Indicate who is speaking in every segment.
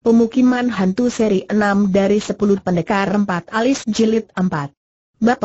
Speaker 1: Pemukiman Hantu Seri 6 dari 10 Pendekar 4 Alis Jilid 4 Bab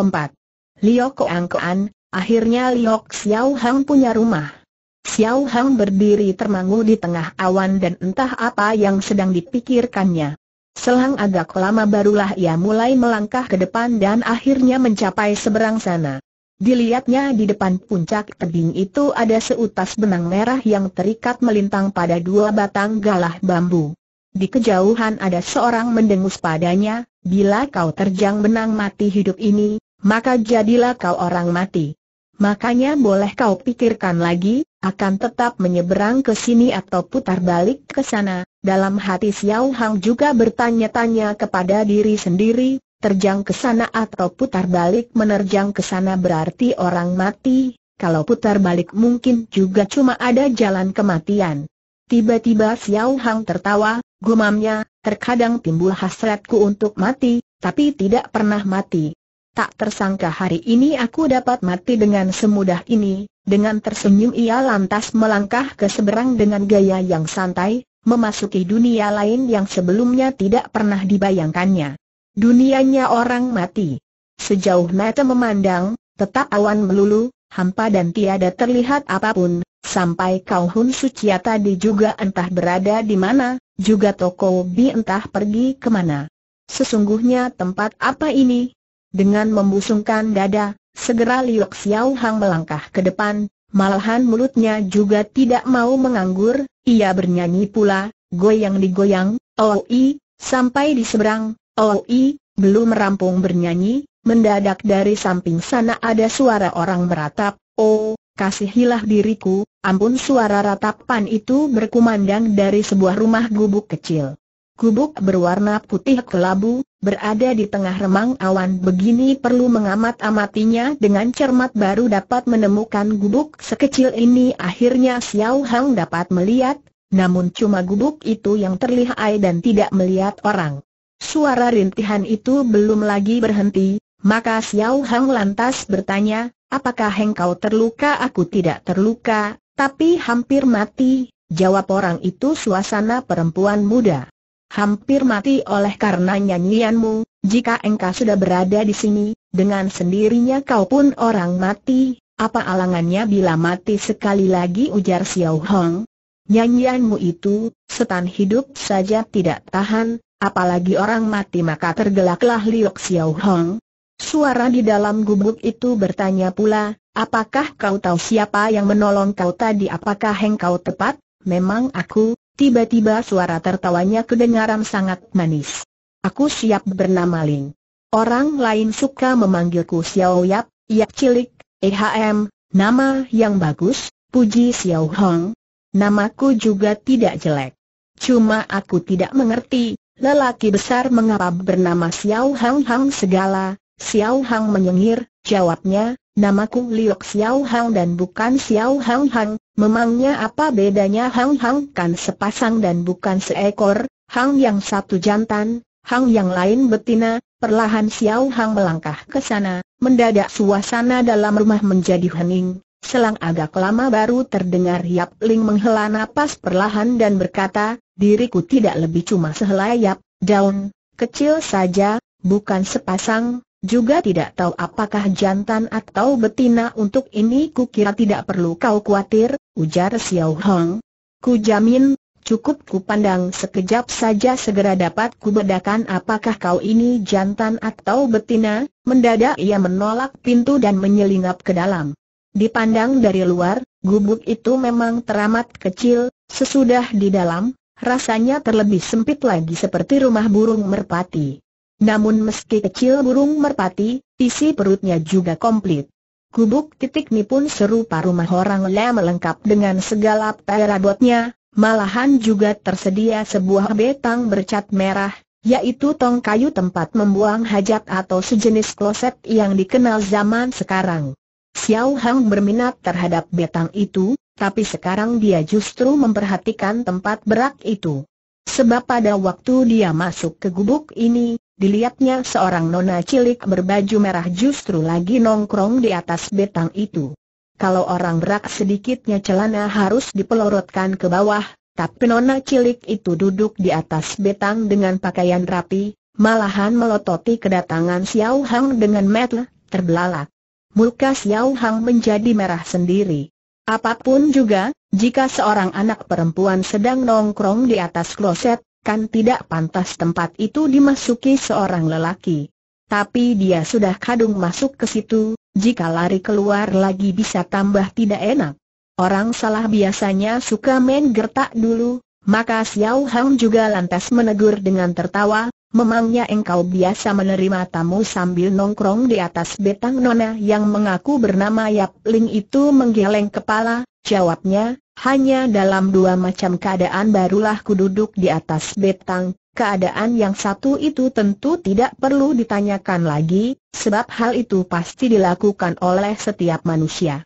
Speaker 1: 4 Liok Koang Koan, akhirnya Liok Xiao Hang punya rumah Xiao Hang berdiri termangu di tengah awan dan entah apa yang sedang dipikirkannya Selang agak lama barulah ia mulai melangkah ke depan dan akhirnya mencapai seberang sana Dilihatnya di depan puncak tebing itu ada seutas benang merah yang terikat melintang pada dua batang galah bambu. Di kejauhan ada seorang mendengus padanya, bila kau terjang benang mati hidup ini, maka jadilah kau orang mati. Makanya boleh kau pikirkan lagi, akan tetap menyeberang ke sini atau putar balik ke sana. Dalam hati Xiao Hang juga bertanya-tanya kepada diri sendiri, terjang ke sana atau putar balik menerjang ke sana berarti orang mati, kalau putar balik mungkin juga cuma ada jalan kematian. Tiba-tiba Xiao Hang tertawa, gumamnya, terkadang timbul hasratku untuk mati, tapi tidak pernah mati. Tak tersangka hari ini aku dapat mati dengan semudah ini, dengan tersenyum ia lantas melangkah ke seberang dengan gaya yang santai, memasuki dunia lain yang sebelumnya tidak pernah dibayangkannya. Dunianya orang mati. Sejauh mata memandang, tetap awan melulu, hampa dan tiada terlihat apapun, Sampai kau Hun Suciya tadi juga entah berada di mana, juga Toko Bi entah pergi kemana. Sesungguhnya tempat apa ini? Dengan membusungkan dada, segera Liok Xiao Hang melangkah ke depan, malahan mulutnya juga tidak mau menganggur, ia bernyanyi pula, goyang digoyang, oh i, sampai di seberang, oh i, belum merampung bernyanyi, mendadak dari samping sana ada suara orang meratap, oh, kasihilah diriku, ampun suara ratapan itu berkumandang dari sebuah rumah gubuk kecil. Gubuk berwarna putih kelabu, berada di tengah remang awan begini perlu mengamat-amatinya dengan cermat baru dapat menemukan gubuk sekecil ini akhirnya Xiao Hang dapat melihat, namun cuma gubuk itu yang terlihat dan tidak melihat orang. Suara rintihan itu belum lagi berhenti, maka Xiao Hang lantas bertanya, Apakah engkau terluka? Aku tidak terluka, tapi hampir mati, jawab orang itu suasana perempuan muda. Hampir mati oleh karena nyanyianmu, jika engkau sudah berada di sini, dengan sendirinya kau pun orang mati, apa alangannya bila mati sekali lagi ujar Xiao Hong. Nyanyianmu itu, setan hidup saja tidak tahan, apalagi orang mati maka tergelaklah Liok Xiao Hong, Suara di dalam gubuk itu bertanya pula, apakah kau tahu siapa yang menolong kau tadi apakah engkau tepat? Memang aku, tiba-tiba suara tertawanya kedengaran sangat manis. Aku siap bernama Ling. Orang lain suka memanggilku Xiao Yap, Yap Cilik, EHM, nama yang bagus, puji Xiao Hong. Namaku juga tidak jelek. Cuma aku tidak mengerti, lelaki besar mengapa bernama Xiao Hong Hong segala, Xiao Hang menyengir, jawabnya, namaku Liok Xiao Hang dan bukan Xiao Hang Hang, memangnya apa bedanya Hang Hang kan sepasang dan bukan seekor, Hang yang satu jantan, Hang yang lain betina, perlahan Xiao Hang melangkah ke sana, mendadak suasana dalam rumah menjadi hening, selang agak lama baru terdengar Yap Ling menghela nafas perlahan dan berkata, diriku tidak lebih cuma sehelai Yap, daun, kecil saja, bukan sepasang, juga tidak tahu apakah jantan atau betina untuk ini kukira tidak perlu kau khawatir, ujar Xiao Hong. Ku jamin, cukup ku pandang sekejap saja segera dapat ku bedakan apakah kau ini jantan atau betina, mendadak ia menolak pintu dan menyelingap ke dalam. Dipandang dari luar, gubuk itu memang teramat kecil, sesudah di dalam, rasanya terlebih sempit lagi seperti rumah burung merpati. Namun meski kecil burung merpati, isi perutnya juga komplit. Gubuk titik ini pun serupa rumah orang le melengkap dengan segala perabotnya, malahan juga tersedia sebuah betang bercat merah, yaitu tong kayu tempat membuang hajat atau sejenis kloset yang dikenal zaman sekarang. Xiao Hang berminat terhadap betang itu, tapi sekarang dia justru memperhatikan tempat berak itu. Sebab pada waktu dia masuk ke gubuk ini, dilihatnya seorang nona cilik berbaju merah justru lagi nongkrong di atas betang itu. Kalau orang berak sedikitnya celana harus dipelorotkan ke bawah, tapi nona cilik itu duduk di atas betang dengan pakaian rapi, malahan melototi kedatangan Xiao Hang dengan metel, terbelalak. Muka Xiao Hang menjadi merah sendiri. Apapun juga, jika seorang anak perempuan sedang nongkrong di atas kloset, kan tidak pantas tempat itu dimasuki seorang lelaki. Tapi dia sudah kadung masuk ke situ, jika lari keluar lagi bisa tambah tidak enak. Orang salah biasanya suka main gertak dulu, maka Xiao Hang juga lantas menegur dengan tertawa, memangnya engkau biasa menerima tamu sambil nongkrong di atas betang nona yang mengaku bernama Yap Ling itu menggeleng kepala, jawabnya, hanya dalam dua macam keadaan barulah ku duduk di atas betang, keadaan yang satu itu tentu tidak perlu ditanyakan lagi, sebab hal itu pasti dilakukan oleh setiap manusia.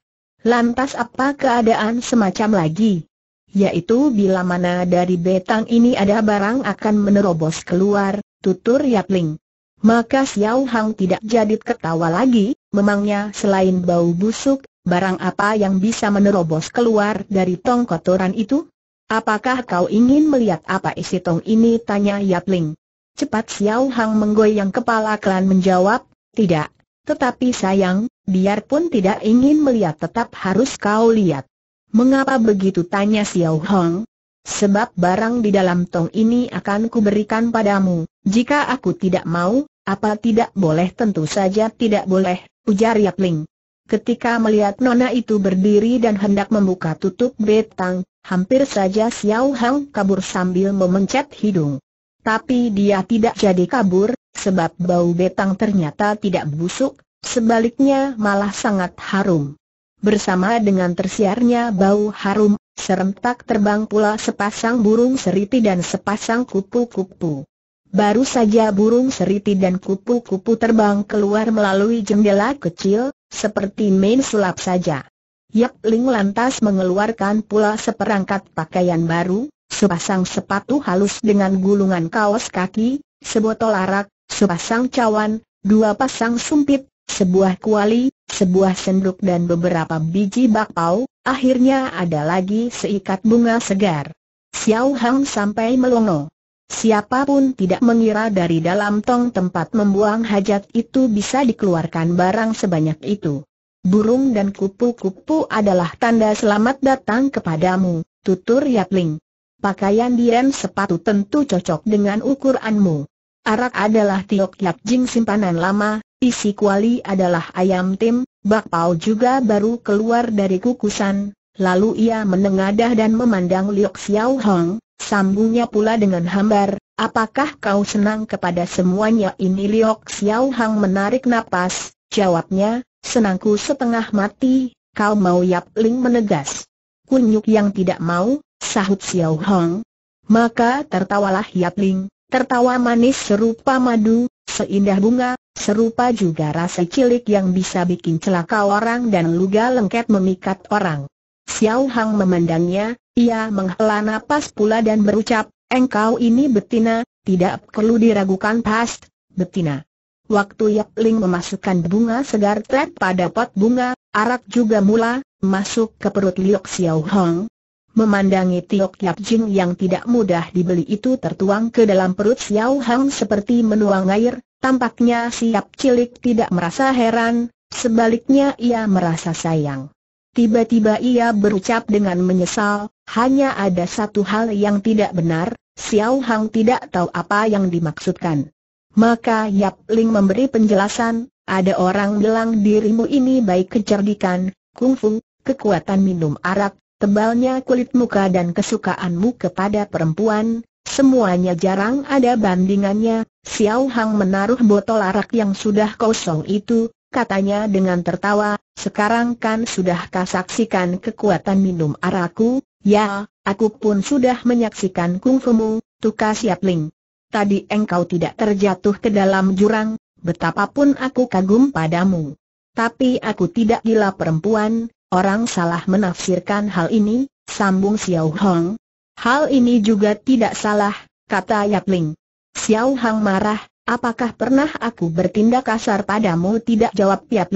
Speaker 1: Lantas apa keadaan semacam lagi? Yaitu bila mana dari betang ini ada barang akan menerobos keluar, tutur Yapling. Maka Xiao Hang tidak jadi ketawa lagi, memangnya selain bau busuk, barang apa yang bisa menerobos keluar dari tong kotoran itu? Apakah kau ingin melihat apa isi tong ini? Tanya Yap Ling. Cepat Xiao Hang menggoyang kepala klan menjawab, tidak. Tetapi sayang, biarpun tidak ingin melihat tetap harus kau lihat. Mengapa begitu? Tanya Xiao Hang. Sebab barang di dalam tong ini akan kuberikan padamu. Jika aku tidak mau, apa tidak boleh? Tentu saja tidak boleh, ujar Yap Ling. Ketika melihat Nona itu berdiri dan hendak membuka tutup betang, hampir saja Xiao Hang kabur sambil memencet hidung. Tapi dia tidak jadi kabur, sebab bau betang ternyata tidak busuk, sebaliknya malah sangat harum. Bersama dengan tersiarnya bau harum, serentak terbang pula sepasang burung seriti dan sepasang kupu-kupu. Baru saja burung seriti dan kupu-kupu terbang keluar melalui jendela kecil, seperti main sulap saja. Yap Ling lantas mengeluarkan pula seperangkat pakaian baru, sepasang sepatu halus dengan gulungan kaos kaki, sebotol arak, sepasang cawan, dua pasang sumpit, sebuah kuali, sebuah senduk dan beberapa biji bakpao, akhirnya ada lagi seikat bunga segar. Xiao Hang sampai melongo. Siapapun tidak mengira dari dalam tong tempat membuang hajat itu bisa dikeluarkan barang sebanyak itu. Burung dan kupu-kupu adalah tanda selamat datang kepadamu, tutur Yap Ling. Pakaian dien sepatu tentu cocok dengan ukuranmu. Arak adalah tiok Yap Jing simpanan lama, isi kuali adalah ayam tim, bakpao juga baru keluar dari kukusan, lalu ia menengadah dan memandang Liok Xiao Hong, Sambungnya pula dengan hambar, apakah kau senang kepada semuanya ini Liok Xiao Hang menarik napas, jawabnya, senangku setengah mati, kau mau Yap Ling menegas. Kunyuk yang tidak mau, sahut Xiao Hang. Maka tertawalah Yap Ling, tertawa manis serupa madu, seindah bunga, serupa juga rasa cilik yang bisa bikin celaka orang dan luga lengket memikat orang. Xiao Hang memandangnya, ia menghela napas pula dan berucap, engkau ini betina, tidak perlu diragukan past, betina. Waktu Yap Ling memasukkan bunga segar tret pada pot bunga, arak juga mula, masuk ke perut Liok Xiao Hang. Memandangi Tiok Yap Jing yang tidak mudah dibeli itu tertuang ke dalam perut Xiao Hang seperti menuang air, tampaknya Siap Cilik tidak merasa heran, sebaliknya ia merasa sayang. Tiba-tiba ia berucap dengan menyesal, hanya ada satu hal yang tidak benar, Xiao Hang tidak tahu apa yang dimaksudkan. Maka Yap Ling memberi penjelasan, ada orang bilang dirimu ini baik kecerdikan, kungfu, kekuatan minum arak, tebalnya kulit muka dan kesukaanmu kepada perempuan, semuanya jarang ada bandingannya, Xiao Hang menaruh botol arak yang sudah kosong itu, katanya dengan tertawa, sekarang kan sudah saksikan kekuatan minum araku, ya, aku pun sudah menyaksikan kungfumu, Tuka Siap Ling. Tadi engkau tidak terjatuh ke dalam jurang, betapapun aku kagum padamu. Tapi aku tidak gila perempuan, orang salah menafsirkan hal ini, sambung Xiao Hong. Hal ini juga tidak salah, kata Yap Ling. Xiao Hong marah, Apakah pernah aku bertindak kasar padamu? Tidak jawab Piap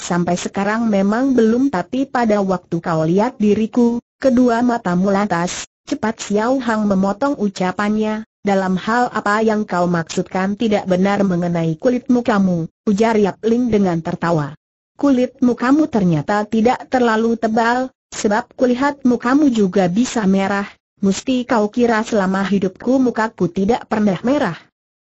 Speaker 1: Sampai sekarang memang belum tapi pada waktu kau lihat diriku, kedua matamu lantas, cepat Xiao Hang memotong ucapannya, dalam hal apa yang kau maksudkan tidak benar mengenai kulitmu kamu, ujar Yap dengan tertawa. Kulitmu kamu ternyata tidak terlalu tebal, sebab kulihat mukamu juga bisa merah, Mesti kau kira selama hidupku mukaku tidak pernah merah.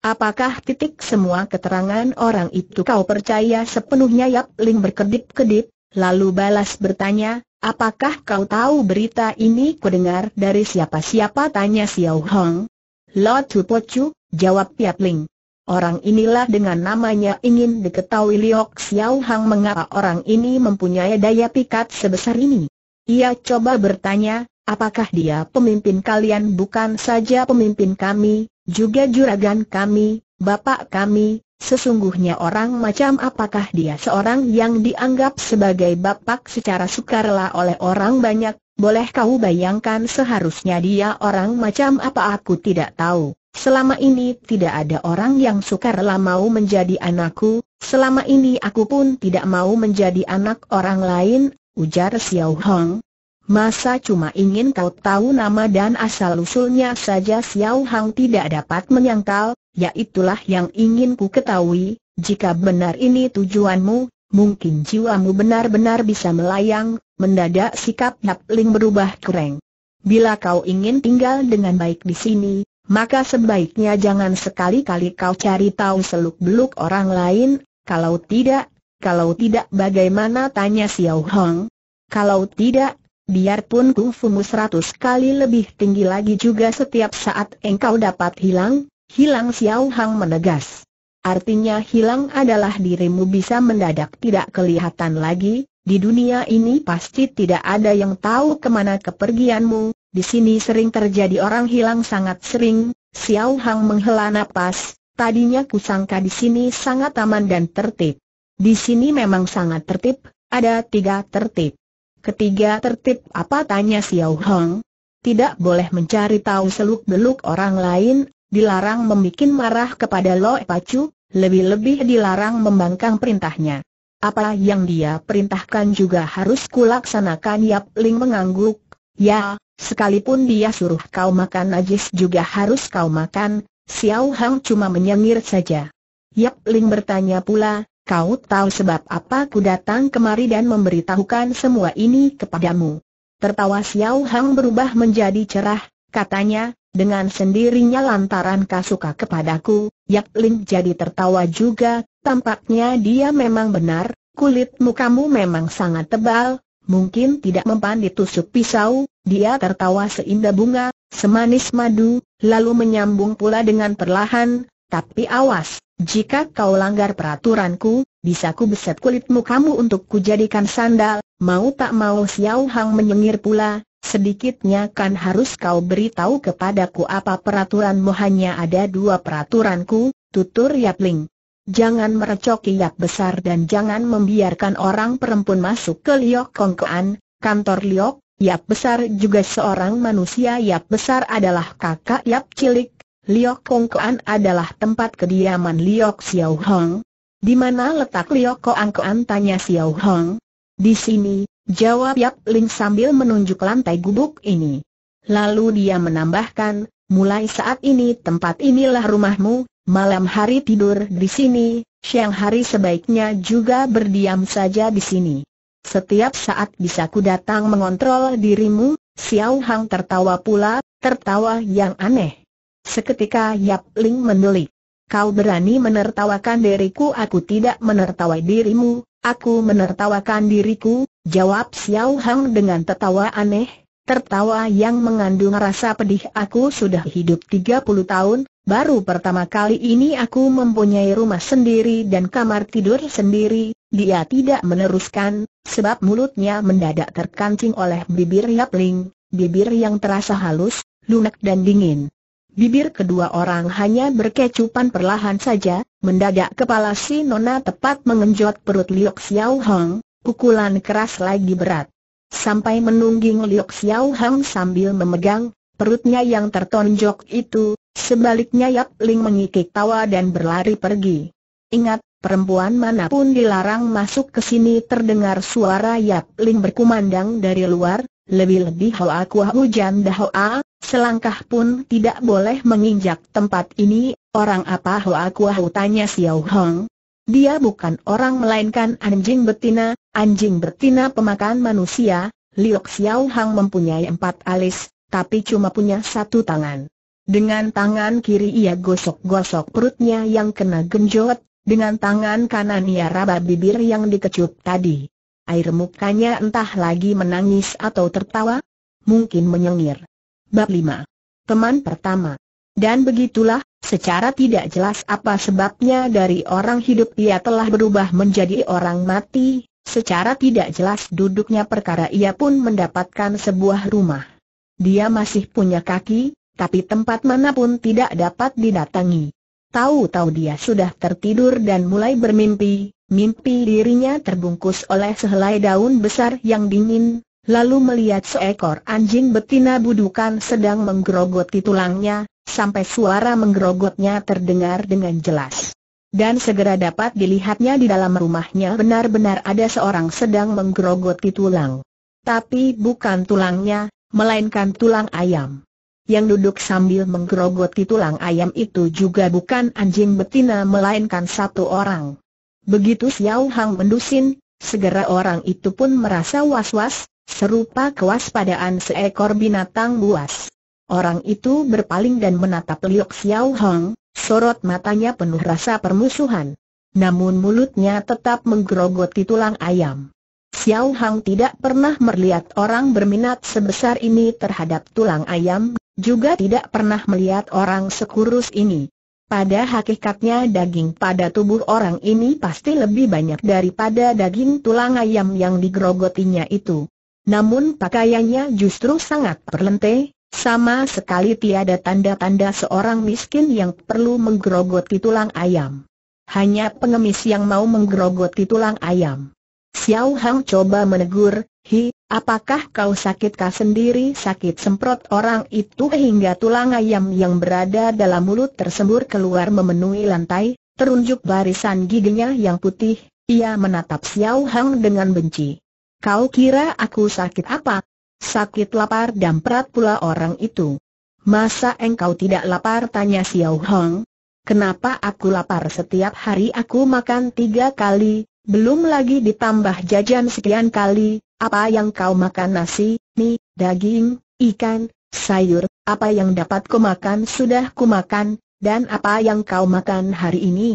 Speaker 1: Apakah titik semua keterangan orang itu kau percaya sepenuhnya Yap Ling berkedip-kedip, lalu balas bertanya, apakah kau tahu berita ini kudengar dari siapa-siapa tanya Xiao Hong? Lo Chu Po Chu, jawab Yap Ling. Orang inilah dengan namanya ingin diketahui Liok Xiao Hong mengapa orang ini mempunyai daya pikat sebesar ini. Ia coba bertanya, apakah dia pemimpin kalian bukan saja pemimpin kami, juga juragan kami, bapak kami, sesungguhnya orang macam apakah dia seorang yang dianggap sebagai bapak secara sukarela oleh orang banyak, boleh kau bayangkan seharusnya dia orang macam apa aku tidak tahu. Selama ini tidak ada orang yang sukarela mau menjadi anakku, selama ini aku pun tidak mau menjadi anak orang lain, ujar Xiao Hong, Masa cuma ingin kau tahu nama dan asal-usulnya saja Xiao Hang tidak dapat menyangkal, yaitulah yang ingin ku ketahui, jika benar ini tujuanmu, mungkin jiwamu benar-benar bisa melayang, mendadak sikap Yap Ling berubah kering. Bila kau ingin tinggal dengan baik di sini, maka sebaiknya jangan sekali-kali kau cari tahu seluk-beluk orang lain, kalau tidak, kalau tidak bagaimana tanya Xiao Hang. Kalau tidak, biarpun kufumu seratus kali lebih tinggi lagi juga setiap saat engkau dapat hilang, hilang Xiao Hang menegas. Artinya hilang adalah dirimu bisa mendadak tidak kelihatan lagi, di dunia ini pasti tidak ada yang tahu kemana kepergianmu, di sini sering terjadi orang hilang sangat sering, Xiao Hang menghela napas, tadinya kusangka di sini sangat aman dan tertib. Di sini memang sangat tertib, ada tiga tertib. Ketiga tertib apa tanya Xiao Hong? Tidak boleh mencari tahu seluk-beluk orang lain, dilarang membuat marah kepada Lo Pacu, lebih-lebih dilarang membangkang perintahnya. Apa yang dia perintahkan juga harus kulaksanakan Yap Ling mengangguk, ya, sekalipun dia suruh kau makan najis juga harus kau makan, Xiao Hong cuma menyengir saja. Yap Ling bertanya pula, Kau tahu sebab apa ku datang kemari dan memberitahukan semua ini kepadamu. Tertawa Xiao Hang berubah menjadi cerah, katanya, dengan sendirinya lantaran kau suka kepadaku, Yap Ling jadi tertawa juga, tampaknya dia memang benar, kulit mukamu memang sangat tebal, mungkin tidak mempan ditusuk pisau, dia tertawa seindah bunga, semanis madu, lalu menyambung pula dengan perlahan, tapi awas, jika kau langgar peraturanku, bisa ku beset kulitmu kamu untuk kujadikan sandal, mau tak mau Xiao Hang menyengir pula, sedikitnya kan harus kau beritahu kepadaku apa peraturanmu hanya ada dua peraturanku, tutur Yap Ling. Jangan merecoki Yap besar dan jangan membiarkan orang perempuan masuk ke Liok Kongkoan, kantor Liok, Yap besar juga seorang manusia Yap besar adalah kakak Yap cilik, Liok Kuan adalah tempat kediaman Liok Xiao Hong. Di mana letak Liok Kuan? tanya Xiao Hong? Di sini, jawab Yap Ling sambil menunjuk lantai gubuk ini. Lalu dia menambahkan, mulai saat ini tempat inilah rumahmu, malam hari tidur di sini, siang hari sebaiknya juga berdiam saja di sini. Setiap saat bisa ku datang mengontrol dirimu, Xiao Hong tertawa pula, tertawa yang aneh. Seketika Yap Ling menelik. Kau berani menertawakan diriku aku tidak menertawai dirimu, aku menertawakan diriku, jawab Xiao Hang dengan tertawa aneh, tertawa yang mengandung rasa pedih aku sudah hidup 30 tahun, Baru pertama kali ini aku mempunyai rumah sendiri dan kamar tidur sendiri, dia tidak meneruskan, sebab mulutnya mendadak terkancing oleh bibir Yap Ling, bibir yang terasa halus, lunak dan dingin. Bibir kedua orang hanya berkecupan perlahan saja, mendadak kepala si Nona tepat mengenjot perut Liok Xiao Hong, pukulan keras lagi berat. Sampai menungging Liok Xiao Hong sambil memegang perutnya yang tertonjok itu, sebaliknya Yap Ling mengikik tawa dan berlari pergi. Ingat, perempuan manapun dilarang masuk ke sini terdengar suara Yap Ling berkumandang dari luar, lebih-lebih Hoa kuah Hujan hoa. Selangkah pun tidak boleh menginjak tempat ini, orang apa Hoa Kuahu tanya Xiao Hong. Dia bukan orang melainkan anjing betina, anjing betina pemakan manusia, Liu Xiao Hong mempunyai empat alis, tapi cuma punya satu tangan. Dengan tangan kiri ia gosok-gosok perutnya yang kena genjot, dengan tangan kanan ia raba bibir yang dikecup tadi. Air mukanya entah lagi menangis atau tertawa, mungkin menyengir. Bab 5. Teman pertama. Dan begitulah, secara tidak jelas apa sebabnya dari orang hidup ia telah berubah menjadi orang mati, secara tidak jelas duduknya perkara ia pun mendapatkan sebuah rumah. Dia masih punya kaki, tapi tempat manapun tidak dapat didatangi. Tahu-tahu dia sudah tertidur dan mulai bermimpi, mimpi dirinya terbungkus oleh sehelai daun besar yang dingin, lalu melihat seekor anjing betina budukan sedang menggerogoti tulangnya, sampai suara menggerogotnya terdengar dengan jelas. Dan segera dapat dilihatnya di dalam rumahnya benar-benar ada seorang sedang menggerogoti tulang. Tapi bukan tulangnya, melainkan tulang ayam. Yang duduk sambil menggerogoti tulang ayam itu juga bukan anjing betina melainkan satu orang. Begitu Xiao Hang mendusin, segera orang itu pun merasa was-was, serupa kewaspadaan seekor binatang buas. Orang itu berpaling dan menatap Liok Xiao Hong, sorot matanya penuh rasa permusuhan. Namun mulutnya tetap menggerogoti tulang ayam. Xiao Hong tidak pernah melihat orang berminat sebesar ini terhadap tulang ayam, juga tidak pernah melihat orang sekurus ini. Pada hakikatnya daging pada tubuh orang ini pasti lebih banyak daripada daging tulang ayam yang digerogotinya itu. Namun pakaiannya justru sangat perlente, sama sekali tiada tanda-tanda seorang miskin yang perlu menggerogoti tulang ayam. Hanya pengemis yang mau menggerogoti tulang ayam. Xiao Hang coba menegur, Hi, apakah kau sakitkah sendiri sakit semprot orang itu hingga tulang ayam yang berada dalam mulut tersembur keluar memenuhi lantai, terunjuk barisan giginya yang putih, ia menatap Xiao Hang dengan benci. Kau kira aku sakit apa? Sakit lapar dan perat pula orang itu. Masa engkau tidak lapar? Tanya Xiao Hong. Kenapa aku lapar setiap hari aku makan tiga kali, belum lagi ditambah jajan sekian kali, apa yang kau makan nasi, mie, daging, ikan, sayur, apa yang dapat ku makan sudah ku makan, dan apa yang kau makan hari ini?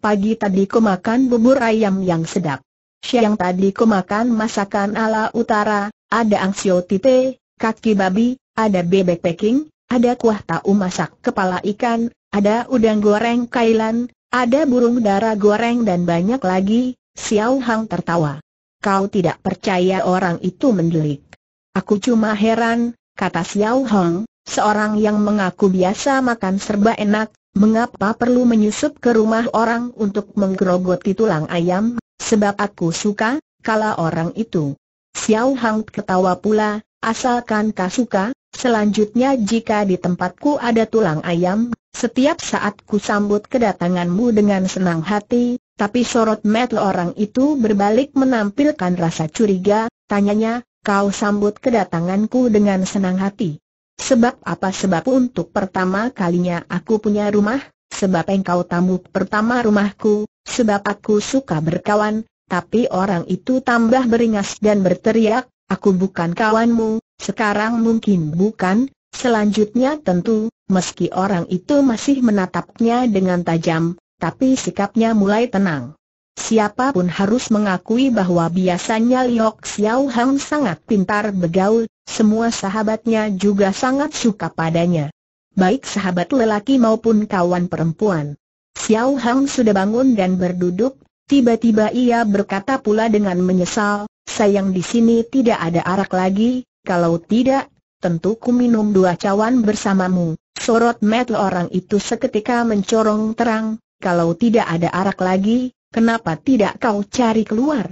Speaker 1: Pagi tadi ku makan bubur ayam yang sedap siang tadi ku makan masakan ala utara, ada angsio tite, kaki babi, ada bebek peking, ada kuah tahu masak kepala ikan, ada udang goreng kailan, ada burung dara goreng dan banyak lagi, Xiao Hang tertawa. Kau tidak percaya orang itu mendelik. Aku cuma heran, kata Xiao Hong, seorang yang mengaku biasa makan serba enak, mengapa perlu menyusup ke rumah orang untuk menggerogoti tulang ayam Sebab aku suka, kala orang itu. Xiao Hang ketawa pula, asalkan kau suka, selanjutnya jika di tempatku ada tulang ayam, setiap saat ku sambut kedatanganmu dengan senang hati, tapi sorot metel orang itu berbalik menampilkan rasa curiga, tanyanya, kau sambut kedatanganku dengan senang hati. Sebab apa sebab untuk pertama kalinya aku punya rumah, sebab engkau tamu pertama rumahku, sebab aku suka berkawan, tapi orang itu tambah beringas dan berteriak, aku bukan kawanmu, sekarang mungkin bukan, selanjutnya tentu, meski orang itu masih menatapnya dengan tajam, tapi sikapnya mulai tenang. Siapapun harus mengakui bahwa biasanya Liok Xiao Hang sangat pintar begaul. semua sahabatnya juga sangat suka padanya baik sahabat lelaki maupun kawan perempuan. Xiao Hang sudah bangun dan berduduk, tiba-tiba ia berkata pula dengan menyesal, sayang di sini tidak ada arak lagi, kalau tidak, tentu ku minum dua cawan bersamamu. Sorot mata orang itu seketika mencorong terang, kalau tidak ada arak lagi, kenapa tidak kau cari keluar?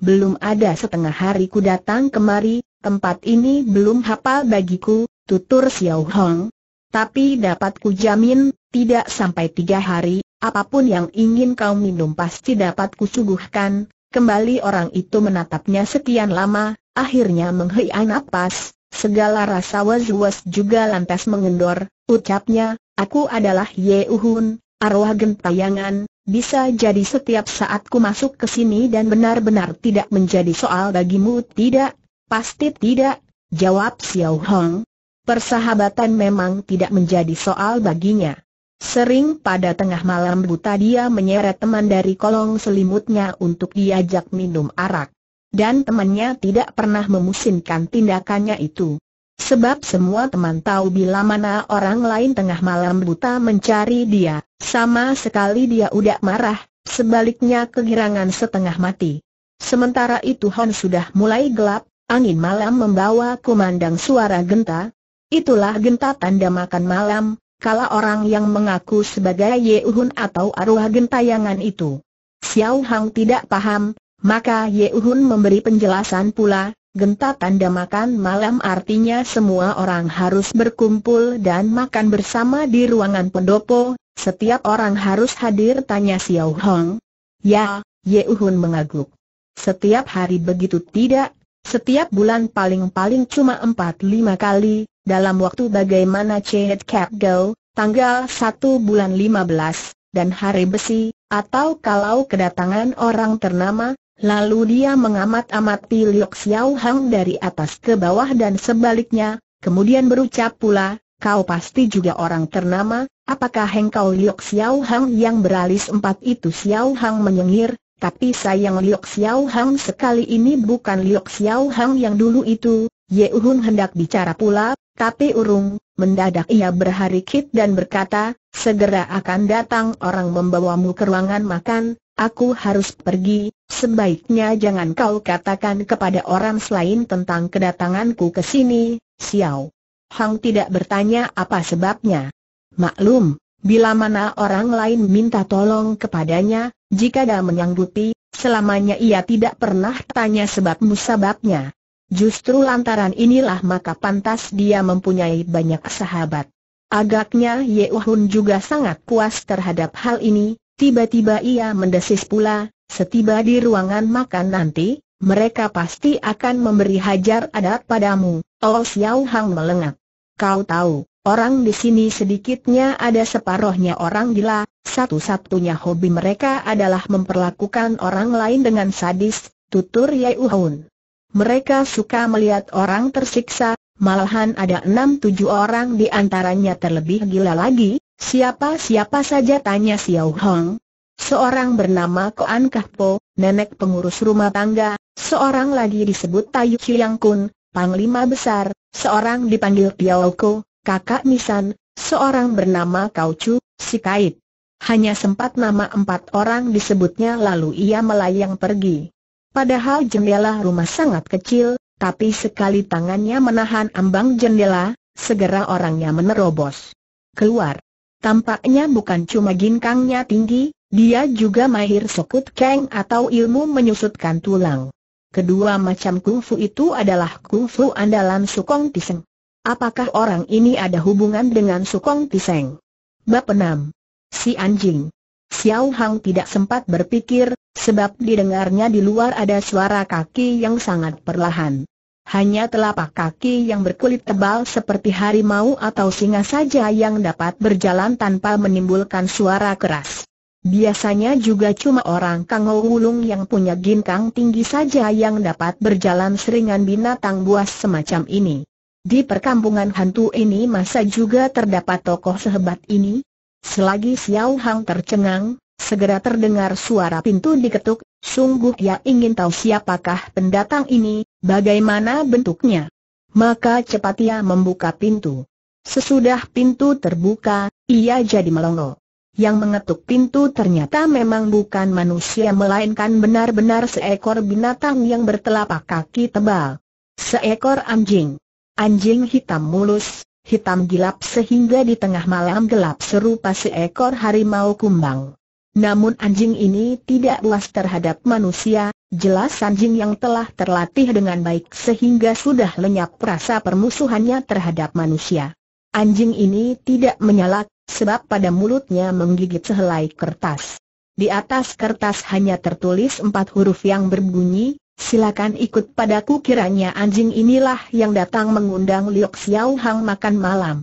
Speaker 1: Belum ada setengah hari ku datang kemari, tempat ini belum hafal bagiku, tutur Xiao Hong, tapi dapat kujamin, tidak sampai tiga hari, apapun yang ingin kau minum pasti dapat ku suguhkan. Kembali orang itu menatapnya sekian lama, akhirnya menghela napas, segala rasa was-was juga lantas mengendor, ucapnya, aku adalah Ye Uhun, arwah gentayangan, bisa jadi setiap saat ku masuk ke sini dan benar-benar tidak menjadi soal bagimu tidak, pasti tidak, jawab Xiao Hong, persahabatan memang tidak menjadi soal baginya. Sering pada tengah malam buta dia menyeret teman dari kolong selimutnya untuk diajak minum arak. Dan temannya tidak pernah memusinkan tindakannya itu. Sebab semua teman tahu bila mana orang lain tengah malam buta mencari dia, sama sekali dia udah marah, sebaliknya kegirangan setengah mati. Sementara itu Hon sudah mulai gelap, angin malam membawa kumandang suara genta, Itulah genta tanda makan malam, kala orang yang mengaku sebagai Yehun atau arwah gentayangan itu. Xiao Hang tidak paham, maka Yehun memberi penjelasan pula, genta tanda makan malam artinya semua orang harus berkumpul dan makan bersama di ruangan pendopo, setiap orang harus hadir tanya Xiao Hang. Ya, Yehun mengaguk. Setiap hari begitu tidak, setiap bulan paling-paling cuma empat lima kali, dalam waktu bagaimana Chet Cap Go, tanggal 1 bulan 15, dan hari besi, atau kalau kedatangan orang ternama, lalu dia mengamat-amati Liok Xiao Hang dari atas ke bawah dan sebaliknya, kemudian berucap pula, kau pasti juga orang ternama, apakah hengkau Liok Xiao Hang yang beralis empat itu Xiao Hang menyengir, tapi sayang Liok Xiao Hang sekali ini bukan Liok Xiao Hang yang dulu itu, Ye Hun hendak bicara pula, tapi urung, mendadak ia berharikit dan berkata, segera akan datang orang membawamu ke ruangan makan, aku harus pergi, sebaiknya jangan kau katakan kepada orang selain tentang kedatanganku ke sini, Xiao. Hang tidak bertanya apa sebabnya. Maklum, bila mana orang lain minta tolong kepadanya, jika dah menyanggupi, selamanya ia tidak pernah tanya sebab musababnya. Justru lantaran inilah maka pantas dia mempunyai banyak sahabat. Agaknya Ye Hun juga sangat puas terhadap hal ini, tiba-tiba ia mendesis pula, setiba di ruangan makan nanti, mereka pasti akan memberi hajar adat padamu, Oh Xiao Hang melengak. Kau tahu, orang di sini sedikitnya ada separohnya orang gila, satu-satunya hobi mereka adalah memperlakukan orang lain dengan sadis, tutur Ye Hun. Mereka suka melihat orang tersiksa, malahan ada enam tujuh orang di antaranya terlebih gila lagi, siapa-siapa saja tanya Xiao Hong. Seorang bernama Koan Kahpo, nenek pengurus rumah tangga, seorang lagi disebut Tayu Chiang Kun, panglima besar, seorang dipanggil Piao Ko, kakak Nisan, seorang bernama Kau Chu, si Kait. Hanya sempat nama empat orang disebutnya lalu ia melayang pergi. Padahal jendela rumah sangat kecil, tapi sekali tangannya menahan ambang jendela, segera orangnya menerobos. Keluar. Tampaknya bukan cuma ginkangnya tinggi, dia juga mahir sokut keng atau ilmu menyusutkan tulang. Kedua macam kungfu itu adalah kungfu andalan Sukong Tiseng. Apakah orang ini ada hubungan dengan Sukong Tiseng? Bab 6. Si anjing. Xiao Hang tidak sempat berpikir, sebab didengarnya di luar ada suara kaki yang sangat perlahan. Hanya telapak kaki yang berkulit tebal seperti harimau atau singa saja yang dapat berjalan tanpa menimbulkan suara keras. Biasanya juga cuma orang kangau Wulung yang punya ginkang tinggi saja yang dapat berjalan seringan binatang buas semacam ini. Di perkampungan hantu ini masa juga terdapat tokoh sehebat ini? Selagi Xiao Hang tercengang, segera terdengar suara pintu diketuk, sungguh ia ingin tahu siapakah pendatang ini, bagaimana bentuknya. Maka cepat ia membuka pintu. Sesudah pintu terbuka, ia jadi melongo. Yang mengetuk pintu ternyata memang bukan manusia melainkan benar-benar seekor binatang yang bertelapak kaki tebal. Seekor anjing. Anjing hitam mulus, hitam gelap sehingga di tengah malam gelap serupa seekor harimau kumbang. Namun anjing ini tidak luas terhadap manusia, jelas anjing yang telah terlatih dengan baik sehingga sudah lenyap rasa permusuhannya terhadap manusia. Anjing ini tidak menyalak, sebab pada mulutnya menggigit sehelai kertas. Di atas kertas hanya tertulis empat huruf yang berbunyi, silakan ikut padaku kiranya anjing inilah yang datang mengundang Liok Xiao Hang makan malam.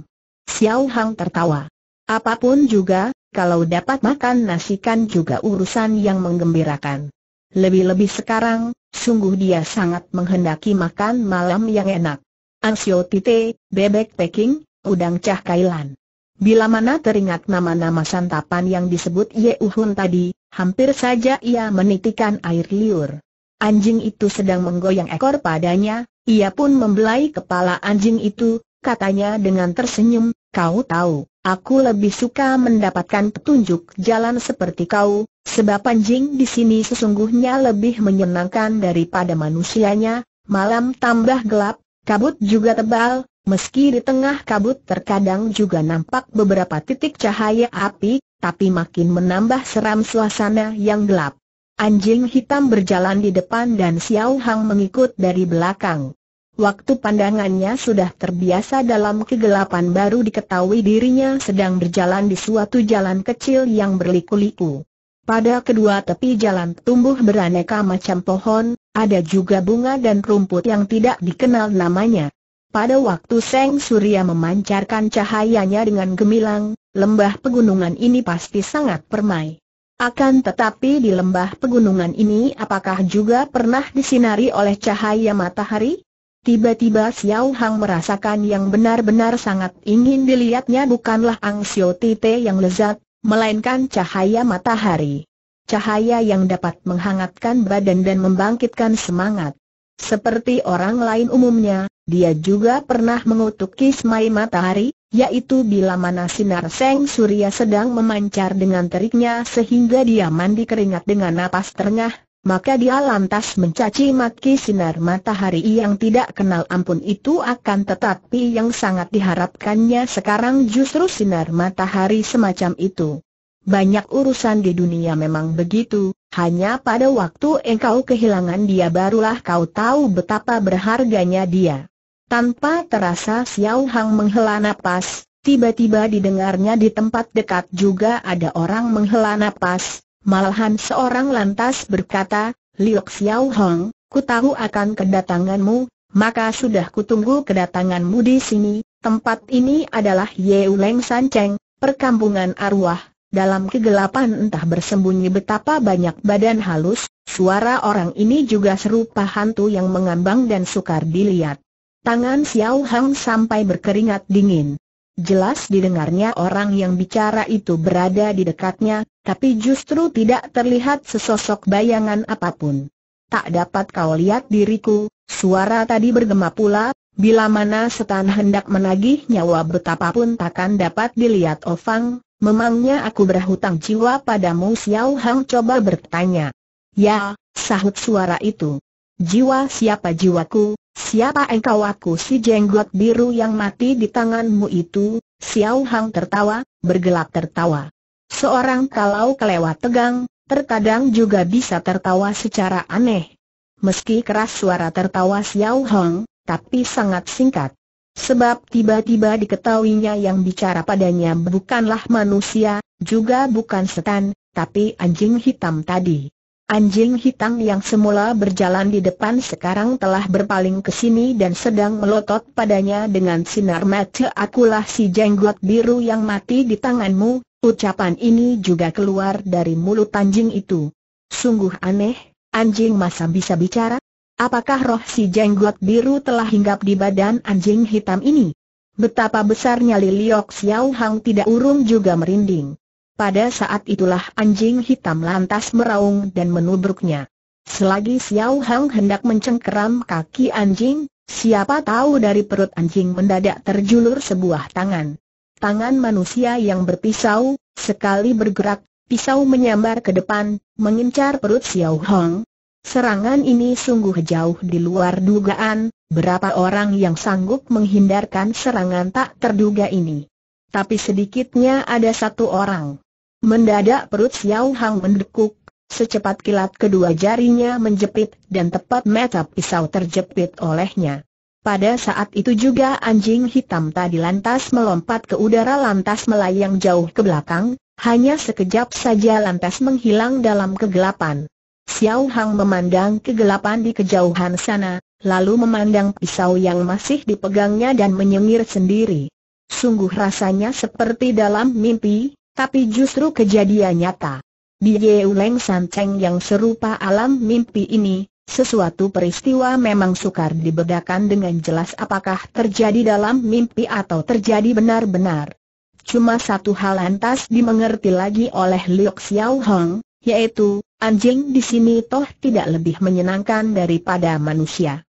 Speaker 1: Xiao Hang tertawa. Apapun juga, kalau dapat makan nasi kan juga urusan yang menggembirakan. Lebih-lebih sekarang, sungguh dia sangat menghendaki makan malam yang enak. Ansio tite, bebek peking, udang cah kailan. Bila mana teringat nama-nama santapan yang disebut Ye Uhun tadi, hampir saja ia menitikan air liur. Anjing itu sedang menggoyang ekor padanya, ia pun membelai kepala anjing itu, katanya dengan tersenyum, kau tahu, aku lebih suka mendapatkan petunjuk jalan seperti kau, sebab anjing di sini sesungguhnya lebih menyenangkan daripada manusianya, malam tambah gelap, kabut juga tebal, meski di tengah kabut terkadang juga nampak beberapa titik cahaya api, tapi makin menambah seram suasana yang gelap. Anjing hitam berjalan di depan dan Xiao Hang mengikut dari belakang. Waktu pandangannya sudah terbiasa dalam kegelapan baru diketahui dirinya sedang berjalan di suatu jalan kecil yang berliku-liku. Pada kedua tepi jalan tumbuh beraneka macam pohon, ada juga bunga dan rumput yang tidak dikenal namanya. Pada waktu Seng Surya memancarkan cahayanya dengan gemilang, lembah pegunungan ini pasti sangat permai. Akan tetapi di lembah pegunungan ini apakah juga pernah disinari oleh cahaya matahari? Tiba-tiba Xiao Hang merasakan yang benar-benar sangat ingin dilihatnya bukanlah Ang Xiao Tite yang lezat, melainkan cahaya matahari. Cahaya yang dapat menghangatkan badan dan membangkitkan semangat. Seperti orang lain umumnya, dia juga pernah mengutuk kismai matahari, yaitu bila mana sinar Seng Surya sedang memancar dengan teriknya sehingga dia mandi keringat dengan napas terengah, maka dia lantas mencaci maki sinar matahari yang tidak kenal ampun itu akan tetapi yang sangat diharapkannya sekarang justru sinar matahari semacam itu. Banyak urusan di dunia memang begitu, hanya pada waktu engkau kehilangan dia barulah kau tahu betapa berharganya dia. Tanpa terasa Xiao Hang menghela napas, tiba-tiba didengarnya di tempat dekat juga ada orang menghela napas, malahan seorang lantas berkata, Liok Xiao Hang, ku tahu akan kedatanganmu, maka sudah kutunggu kedatanganmu di sini, tempat ini adalah Yeu Leng San Cheng, perkampungan arwah, dalam kegelapan entah bersembunyi betapa banyak badan halus, suara orang ini juga serupa hantu yang mengambang dan sukar dilihat. Tangan Xiao Hang sampai berkeringat dingin. Jelas didengarnya orang yang bicara itu berada di dekatnya, tapi justru tidak terlihat sesosok bayangan apapun. Tak dapat kau lihat diriku, suara tadi bergema pula, bila mana setan hendak menagih nyawa betapapun takkan dapat dilihat Ofang, oh memangnya aku berhutang jiwa padamu Xiao Hang coba bertanya. Ya, sahut suara itu. Jiwa siapa jiwaku, Siapa engkau aku si jenggot biru yang mati di tanganmu itu? Xiao Hang tertawa, bergelak tertawa. Seorang kalau kelewat tegang, terkadang juga bisa tertawa secara aneh. Meski keras suara tertawa Xiao Hang, tapi sangat singkat. Sebab tiba-tiba diketahuinya yang bicara padanya bukanlah manusia, juga bukan setan, tapi anjing hitam tadi. Anjing hitam yang semula berjalan di depan sekarang telah berpaling ke sini dan sedang melotot padanya dengan sinar mata akulah si jenggot biru yang mati di tanganmu, ucapan ini juga keluar dari mulut anjing itu. Sungguh aneh, anjing masa bisa bicara? Apakah roh si jenggot biru telah hinggap di badan anjing hitam ini? Betapa besarnya Liliok Xiao Hang tidak urung juga merinding. Pada saat itulah anjing hitam lantas meraung dan menubruknya. Selagi Xiao Hang hendak mencengkeram kaki anjing, siapa tahu dari perut anjing mendadak terjulur sebuah tangan. Tangan manusia yang berpisau, sekali bergerak, pisau menyambar ke depan, mengincar perut Xiao Hang. Serangan ini sungguh jauh di luar dugaan, berapa orang yang sanggup menghindarkan serangan tak terduga ini. Tapi sedikitnya ada satu orang. Mendadak perut Xiao Hang mendekuk, secepat kilat kedua jarinya menjepit dan tepat mata pisau terjepit olehnya. Pada saat itu juga anjing hitam tadi lantas melompat ke udara lantas melayang jauh ke belakang, hanya sekejap saja lantas menghilang dalam kegelapan. Xiao Hang memandang kegelapan di kejauhan sana, lalu memandang pisau yang masih dipegangnya dan menyengir sendiri. Sungguh rasanya seperti dalam mimpi, tapi justru kejadian nyata. Di Yeuleng Sanceng yang serupa alam mimpi ini, sesuatu peristiwa memang sukar dibedakan dengan jelas apakah terjadi dalam mimpi atau terjadi benar-benar. Cuma satu hal lantas dimengerti lagi oleh Liu Xiao Hong, yaitu, anjing di sini toh tidak lebih menyenangkan daripada manusia.